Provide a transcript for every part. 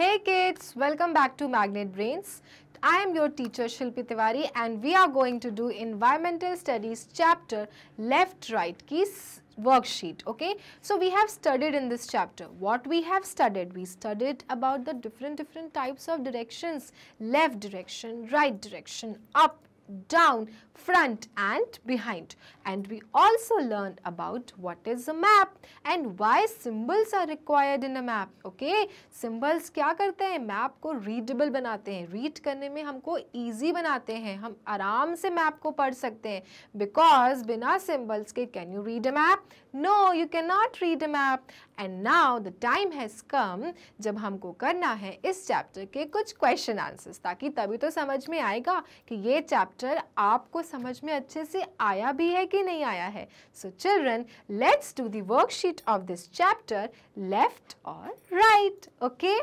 Hey kids, welcome back to Magnet Brains. I am your teacher Shilpi Tiwari and we are going to do environmental studies chapter left right Keys worksheet okay so we have studied in this chapter what we have studied we studied about the different different types of directions left direction right direction up down front and behind and we also learned about what is a map and why symbols are required in a map okay symbols kya karte hain map ko readable banate hain read karne mein humko easy banate hain hum aaram se map ko pad sakte hain because bina symbols ke can you read a map no you cannot read a map and now the time has come jab humko karna hai is chapter ke kuch question answers taki tabhi to samajh mein aayega ki ye chapter aapko समझ में अच्छे से आया भी है कि नहीं आया है so children let's do worksheet of this chapter left और right okay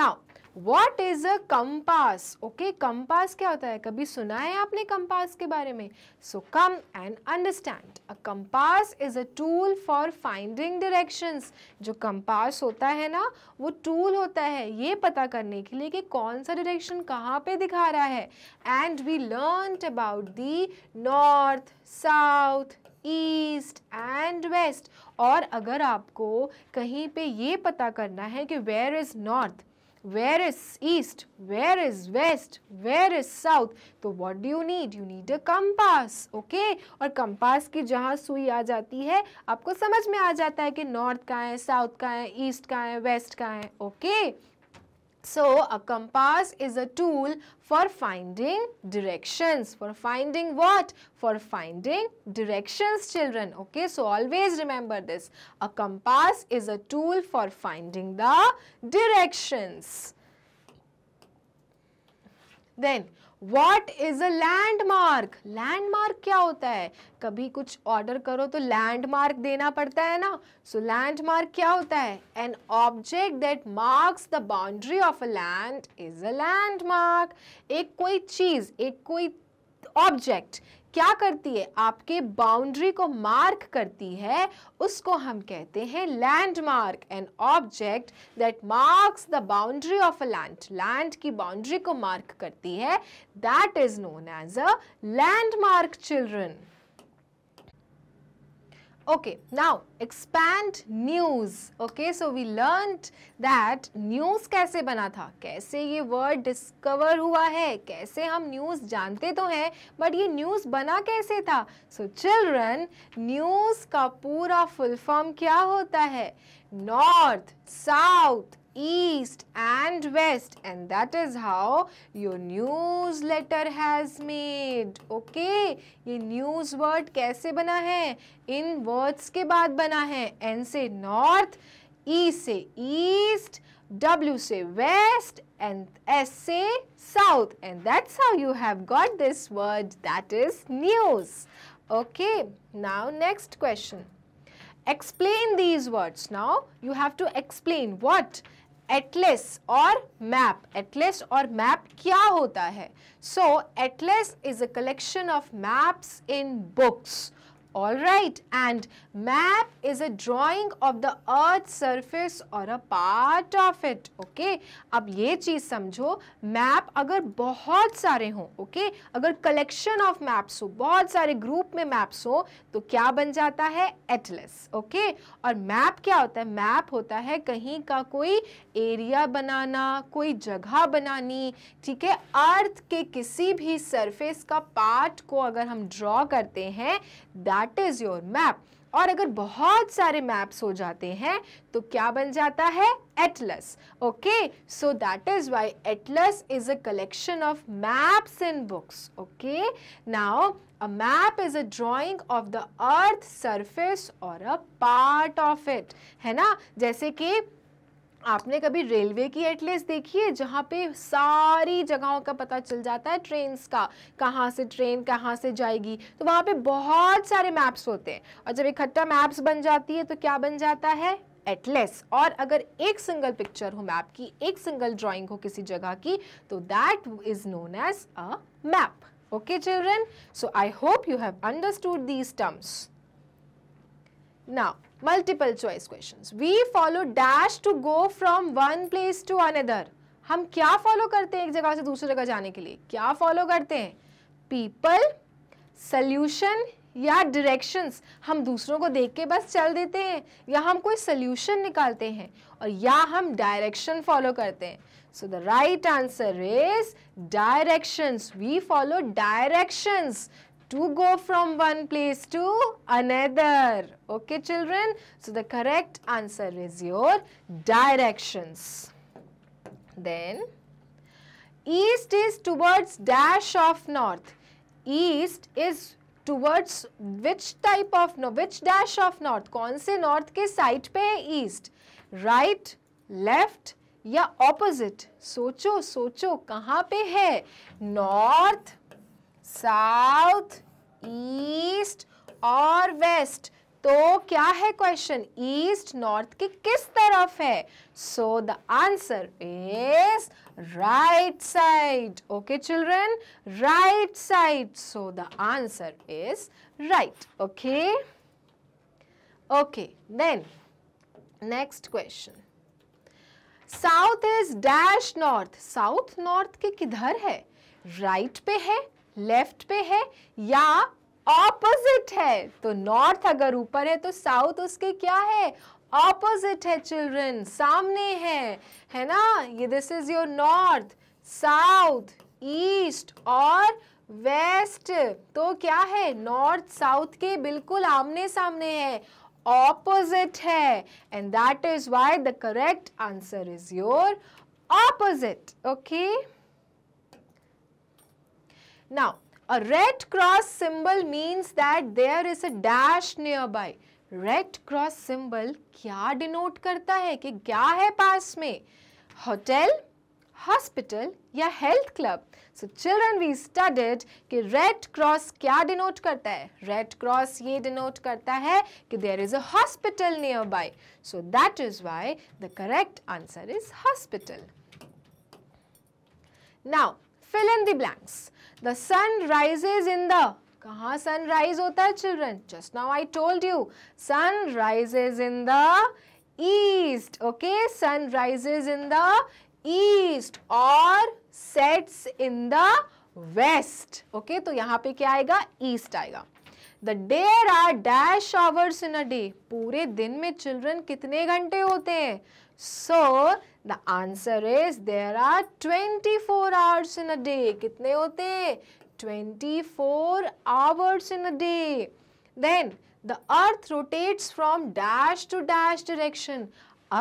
now what is a compass okay compass क्या होता है कभी सुना है आपने कंपास के बारे में so come and understand a compass is a tool for finding direction जो कंपास होता है ना वो टूल होता है ये पता करने के लिए कि कौन सा डायरेक्शन कहाँ पे दिखा रहा है and we learn about the north south east and west और अगर आपको कहीं पे ये पता करना है कि where is north where is east, where is west, where is south. तो what do you need? You need a compass, okay? और कंपास की जहाँ सुई आ जाती है आपको समझ में आ जाता है कि नॉर्थ कहाँ है साउथ कहाँ है ईस्ट कहाँ है वेस्ट कहाँ है okay okay? So, a compass is a tool for finding directions. For finding what? For finding directions children. Okay, so always remember this. A compass is a tool for finding the directions. Then, what is a landmark landmark क्या होता है कभी कुछ order करो तो landmark देना पड़ता है ना सो so, लैंडमार्क क्या होता है an object that marks the boundary of a land is a landmark एक कोई चीज़ एक कोई ऑब्जेक्ट क्या करती है आपके बाउंड्री को मार्क करती है उसको हम कहते हैं landmark an object that marks the boundary of a land land की बाउंड्री को मार्क करती है that is known as a landmark children Okay, now expand news. Okay, so we learned that news kaise bana tha kaise ye word discover hua hai kaise hum news jante to हैं but ye news bana kaise tha So children, news ka pura full form kya hota hai North, South, east and west and that is how your newsletter has made okay ये news word कैसे बना है इन words के बाद N है n से north E e से east W w से west and S s से south and that's how you have got this word that is news okay now next question explain these words now you have to explain what एटलेस और map एटलेस और map क्या होता है so atlas is a collection of maps in books Alright, and map is a drawing of the earth's surface or a part of it, okay? अब ये चीज़ समझो map अगर बहुत सारे हों, okay? अगर collection of maps हो, बहुत सारे group में maps हो, तो क्या बन जाता है atlas, okay? और map क्या होता है मैप होता है कहीं का कोई एरिया बनाना कोई जगह बनानी ठीक है अर्थ के किसी भी सरफेस का पार्ट को अगर हम ड्रॉ करते हैं that that is your map और अगर बहुत सारे मैप्स हो जाते हैं तो क्या बन जाता है atlas okay so that is why atlas is a collection of maps in books okay now a map is a drawing of the earth surface और अ पार्ट ऑफ इट है ना जैसे कि आपने कभी रेलवे की एटलेस देखी है जहाँ पे सारी जगहों का पता चल जाता है ट्रेन्स का कहाँ से ट्रेन कहाँ से जाएगी तो वहाँ पे बहुत सारे मैप्स होते हैं और जब इकट्ठा मैप्स बन जाती है तो क्या बन जाता है एटलेस और अगर एक सिंगल पिक्चर हो मैप की एक सिंगल ड्राइंग हो किसी जगह की तो that is known as a map okay children so I hope you have understood these terms now multiple choice question we follow dash to go from one place to another हम क्या follow करते हैं एक जगह से दूसरी जगह जाने के लिए क्या फॉलो करते हैं पीपल सल्यूशन या डायरेक्शंस हम दूसरों को देख के बस चल देते हैं या हम कोई सल्यूशन निकालते हैं और या हम डायरेक्शन फॉलो करते हैं so the right answer is directions we follow directions to go from one place to another. Okay, children? So, the correct answer is your directions. Then, east is towards dash of north. East is towards which type of no which dash of north? kaun se north ke side pe hai east? Right, left या opposite? सोचो, सोचो, कहाँ पे है? North, south east और west तो क्या है क्वेश्चन ईस्ट नॉर्थ के किस तरफ है so the answer is right side okay children right side so the answer is right okay okay then next question south is dash north south north के किधर है राइट right पे है left पे है या ऑपोजिट है तो नॉर्थ अगर ऊपर है तो साउथ उसके क्या है ऑपोजिट है चिल्ड्रन सामने है है ना ये this is your north south east और वेस्ट तो क्या है नॉर्थ साउथ के बिल्कुल आमने सामने है ऑपोजिट है and that is why the correct answer is your opposite okay Now, a red cross symbol means that there is a dash nearby. red cross symbol क्या डिनोट करता है कि क्या है पास में होटल हॉस्पिटल या health club so children we studied कि रेड क्रॉस क्या डिनोट करता है रेड क्रॉस ये डिनोट करता है कि there is a hospital nearby so that is why the correct answer is hospital now fill in the blanks the sun rises in the कहा sun rise होता है children just now I told you sun rises in the east okay sun rises in the east और sets in the west okay तो यहाँ पे क्या आएगा east आएगा the there are dash hours in a day पूरे दिन में चिल्ड्रन कितने घंटे होते हैं so the answer is there are twenty four hours in a day कितने होते हैं twenty four hours in a day then the earth rotates from dash to dash direction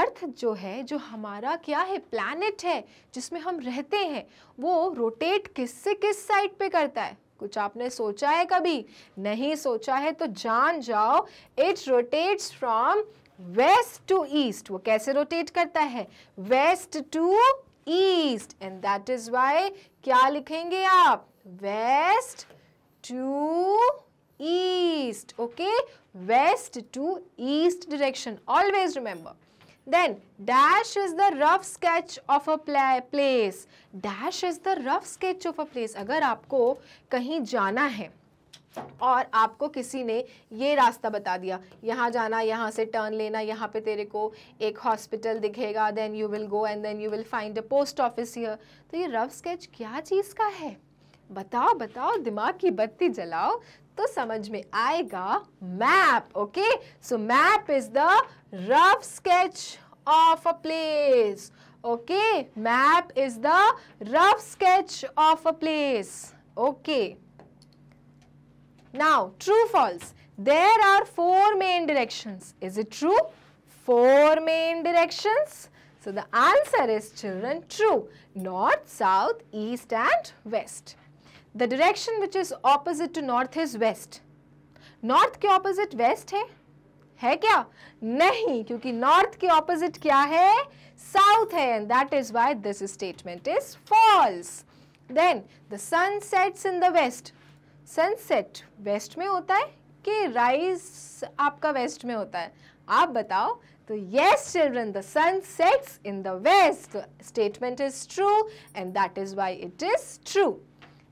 earth जो है जो हमारा क्या है प्लैनेट है जिसमें हम रहते हैं वो रोटेट किस से किस साइड पे करता है कुछ आपने सोचा है कभी नहीं सोचा है तो जान जाओ it rotates from west to east वो कैसे रोटेट करता है west to east and that is why क्या लिखेंगे आप west to east okay west to east direction always remember Then dash is the rough sketch of a place. Dash is the rough sketch of a place. अगर आपको कहीं जाना है और आपको किसी ने ये रास्ता बता दिया यहाँ जाना यहाँ से टर्न लेना यहाँ पे तेरे को एक हॉस्पिटल दिखेगा then you will go and then you will find a post office here तो ये रफ स्केच क्या चीज़ का है बताओ बताओ दिमाग की बत्ती जलाओ तो समझ में आएगा map okay so map is the rough sketch of a place okay map is the rough sketch of a place okay now true false there are four main directions is it true four main directions so the answer is children true north south east and west the direction which is opposite to north is west. North ke opposite west hai? Hai kya? Nahi, kyunki north ke opposite kya hai? South hai and that is why this statement is false. Then the sun sets in the west. Sunset west mein hota hai ke rise aapka west mein hota hai? Aap batao. So yes children, the sun sets in the west. statement is true and that is why it is true.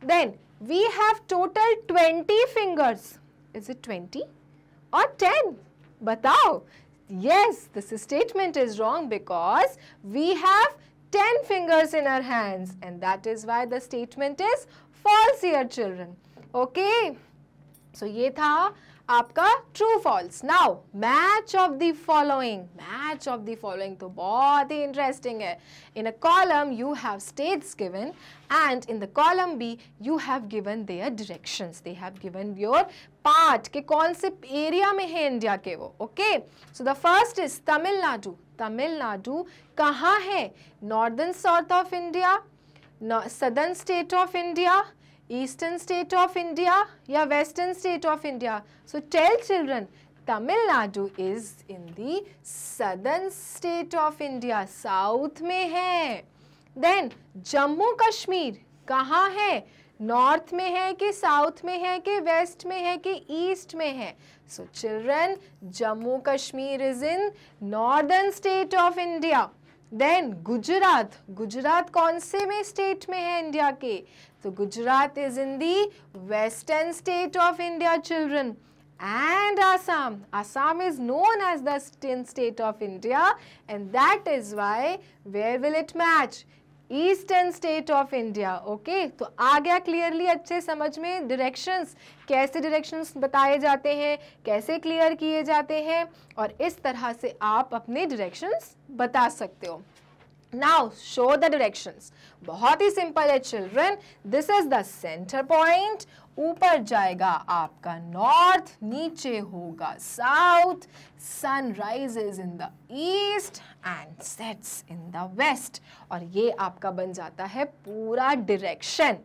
Then we have total 20 fingers. Is it 20 or 10? Batao. Yes, this statement is wrong because we have 10 fingers in our hands and that is why the statement is false here children. Okay. So, ye tha आपका true false now match of the following match of the following तो बहुत ही interesting है in a column you have states given and in the column B you have given their directions they have given your part के कौन से area में है India के वो okay so the first is Tamil Nadu Tamil Nadu कहाँ है northern south of India southern state of India eastern state of India या western state of India. So tell children Tamil Nadu is in the southern state of India. South में है Then Jammu Kashmir कहाँ है north में है कि south में है कि वेस्ट में है कि ईस्ट में है so children Jammu Kashmir is in northern state of India then Gujarat Gujarat कौन से में स्टेट में है इंडिया के तो Gujarat is in the western state of India children and Assam Assam is known as then state of India and that is why where will it match eastern state of India okay तो आ गया clearly अच्छे समझ में directions कैसे directions बताए जाते हैं कैसे क्लियर किए जाते हैं और इस तरह से आप अपने डायरेक्शंस बता सकते हो Now show the directions. बहुत ही सिंपल है children this is the centre point ऊपर जाएगा आपका नॉर्थ नीचे होगा south sun rises in the east and sets in the west और ये आपका बन जाता है पूरा डिरेक्शन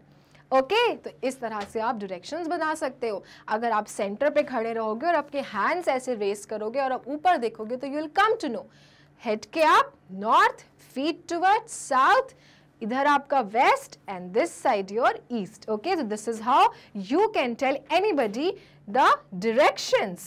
ओके okay, तो इस तरह से आप डायरेक्शंस बना सकते हो अगर आप सेंटर पे खड़े रहोगे और आपके हैंड्स ऐसे रेस करोगे और आप ऊपर देखोगे तो you will come to know head के आप नॉर्थ फीट टूवर्ड साउथ इधर आपका west and this side your east okay this is how you can tell anybody the directions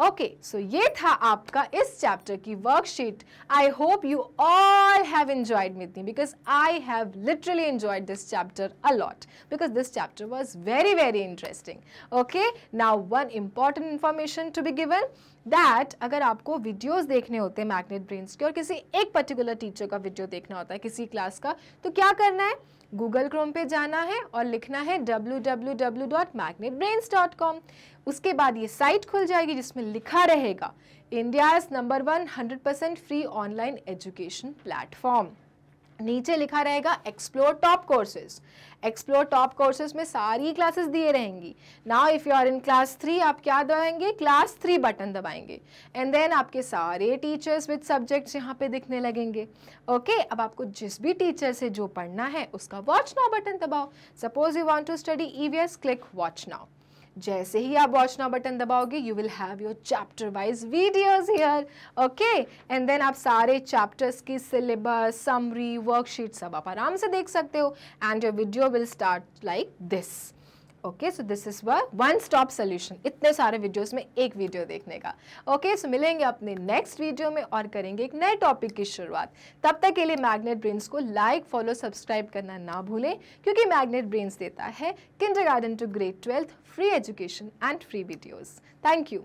okay okay, so so ये था आपका इस चैप्टर की worksheet I hope you all have enjoyed with me because I have literally enjoyed this chapter a lot because this chapter was very very interesting okay now one important information to be given that अगर आपको videos देखने होते हैं magnet brains के और किसी एक particular teacher का वीडियो देखना होता है किसी क्लास का तो क्या करना है गूगल क्रोम पे जाना है और लिखना है डब्ल्यू उसके बाद ये साइट खुल जाएगी जिसमें लिखा रहेगा India number one hundred percent free online education platform नीचे लिखा रहेगा explore top courses explore top courses में सारी क्लासेस दिए रहेंगी now if you are in class three आप क्या दबाएंगे क्लास थ्री बटन दबाएंगे एंड देन आपके सारे टीचर्स विद सब्जेक्ट्स यहाँ पे दिखने लगेंगे ओके okay, अब आपको जिस भी टीचर से जो पढ़ना है उसका वॉच नाउ बटन दबाओ suppose you want to study E click watch now जैसे ही आप वॉच ना बटन दबाओगे you will have your chapter wise videos here okay and then आप सारे चैप्टर्स की सिलेबस समरी वर्कशीट सब आप आराम से देख सकते हो and your video will start like this okay so this is one stop solution इतने सारे वीडियोस में एक वीडियो देखने का ओके okay, सो so मिलेंगे अपने नेक्स्ट वीडियो में और करेंगे एक नए टॉपिक की शुरुआत तब तक के लिए मैग्नेट ब्रेन्स को लाइक फॉलो सब्सक्राइब करना ना भूलें क्योंकि मैग्नेट ब्रेन्स देता है kindergarten to grade twelfth free education and free videos thank you